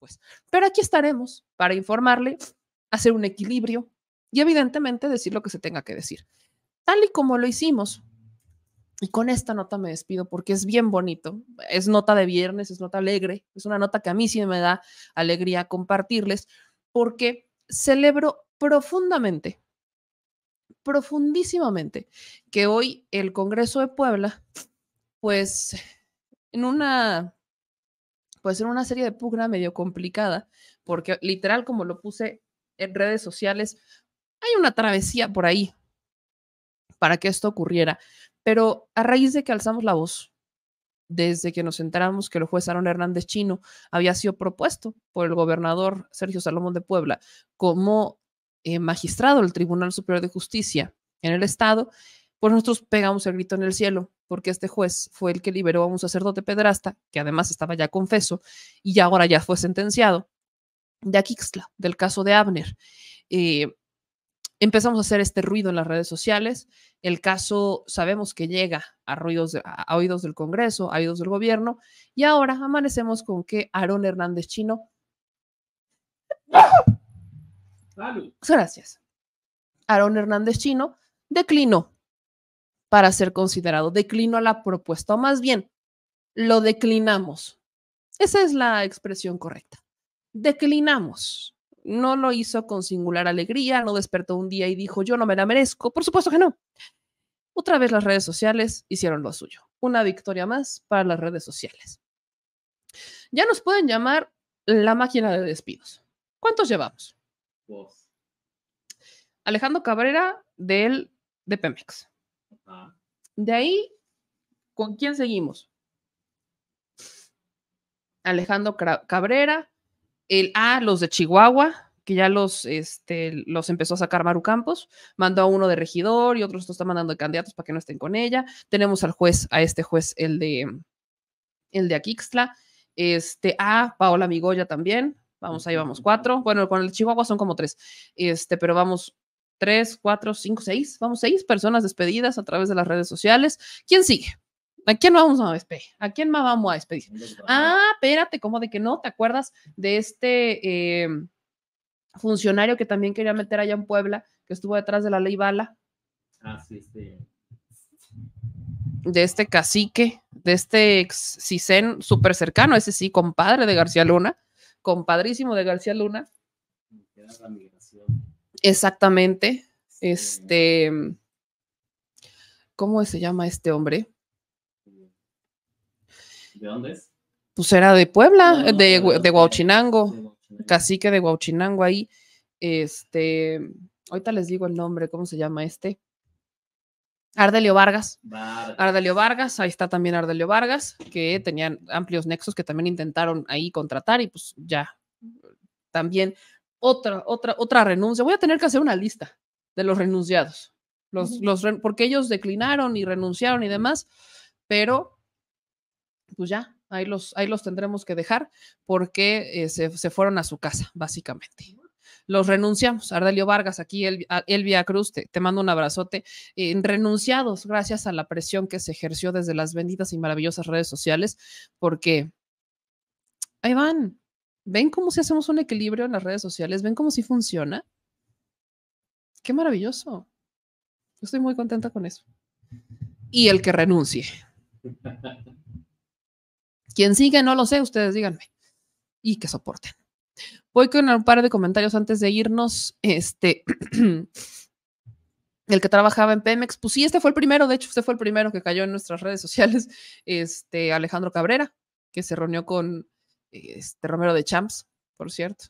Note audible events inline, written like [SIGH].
Pues, pero aquí estaremos para informarle, hacer un equilibrio y evidentemente decir lo que se tenga que decir. Tal y como lo hicimos y con esta nota me despido porque es bien bonito. Es nota de viernes, es nota alegre, es una nota que a mí sí me da alegría compartirles porque celebro profundamente, profundísimamente que hoy el Congreso de Puebla, pues en una Puede ser una serie de pugna medio complicada, porque literal, como lo puse en redes sociales, hay una travesía por ahí para que esto ocurriera. Pero a raíz de que alzamos la voz, desde que nos enteramos que el juez Aaron Hernández Chino había sido propuesto por el gobernador Sergio Salomón de Puebla como eh, magistrado del Tribunal Superior de Justicia en el Estado, pues nosotros pegamos el grito en el cielo, porque este juez fue el que liberó a un sacerdote pedrasta, que además estaba ya confeso, y ahora ya fue sentenciado, de Aquixla, del caso de Abner. Eh, empezamos a hacer este ruido en las redes sociales. El caso sabemos que llega a, ruidos a oídos del Congreso, a oídos del gobierno, y ahora amanecemos con que Aarón Hernández Chino. Gracias. Aarón Hernández Chino declinó para ser considerado. Declino a la propuesta, o más bien, lo declinamos. Esa es la expresión correcta. Declinamos. No lo hizo con singular alegría, no despertó un día y dijo, yo no me la merezco. Por supuesto que no. Otra vez las redes sociales hicieron lo suyo. Una victoria más para las redes sociales. Ya nos pueden llamar la máquina de despidos. ¿Cuántos llevamos? Alejandro Cabrera del de Pemex. De ahí, ¿con quién seguimos? Alejandro Cabrera, el A, ah, los de Chihuahua, que ya los, este, los empezó a sacar Maru Campos, mandó a uno de regidor y otros lo está mandando de candidatos para que no estén con ella. Tenemos al juez, a este juez, el de, el de este, a Paola Migoya también, vamos, ahí vamos cuatro, bueno, con el Chihuahua son como tres, este, pero vamos tres, cuatro, cinco, seis, vamos, seis personas despedidas a través de las redes sociales. ¿Quién sigue? ¿A quién vamos a despedir? ¿A quién más vamos a despedir? Ah, espérate, como de que no te acuerdas de este eh, funcionario que también quería meter allá en Puebla, que estuvo detrás de la ley Bala. Ah, sí, sí. Este. De este cacique, de este ex Cicén súper cercano, ese sí, compadre de García Luna, compadrísimo de García Luna. Exactamente. Este, mm, ¿cómo se llama este hombre? ¿De dónde es? Pues era de Puebla, de, no, cacique de Huauchinango ahí. Este, mm, ahorita les digo el nombre, ¿cómo se llama este? Ardelio Vargas. Vargas. Ardelio Vargas, ahí está también Ardelio Vargas, que tenían amplios nexos que también intentaron ahí contratar y pues ya mm, también otra, otra, otra renuncia. Voy a tener que hacer una lista de los renunciados, los, los, porque ellos declinaron y renunciaron y demás, pero pues ya, ahí los, ahí los tendremos que dejar porque eh, se, fueron a su casa, básicamente. Los renunciamos. Ardelio Vargas, aquí Elvia Cruz, te, mando un abrazote. en renunciados gracias a la presión que se ejerció desde las benditas y maravillosas redes sociales, porque ahí van, ¿Ven cómo si hacemos un equilibrio en las redes sociales? ¿Ven cómo si funciona? Qué maravilloso. Yo estoy muy contenta con eso. Y el que renuncie. Quien sigue, no lo sé, ustedes díganme. Y que soporten. Voy con un par de comentarios antes de irnos. Este, [CLEARS THROAT] el que trabajaba en Pemex, pues sí, este fue el primero, de hecho, este fue el primero que cayó en nuestras redes sociales, este, Alejandro Cabrera, que se reunió con este Romero de Champs, por cierto.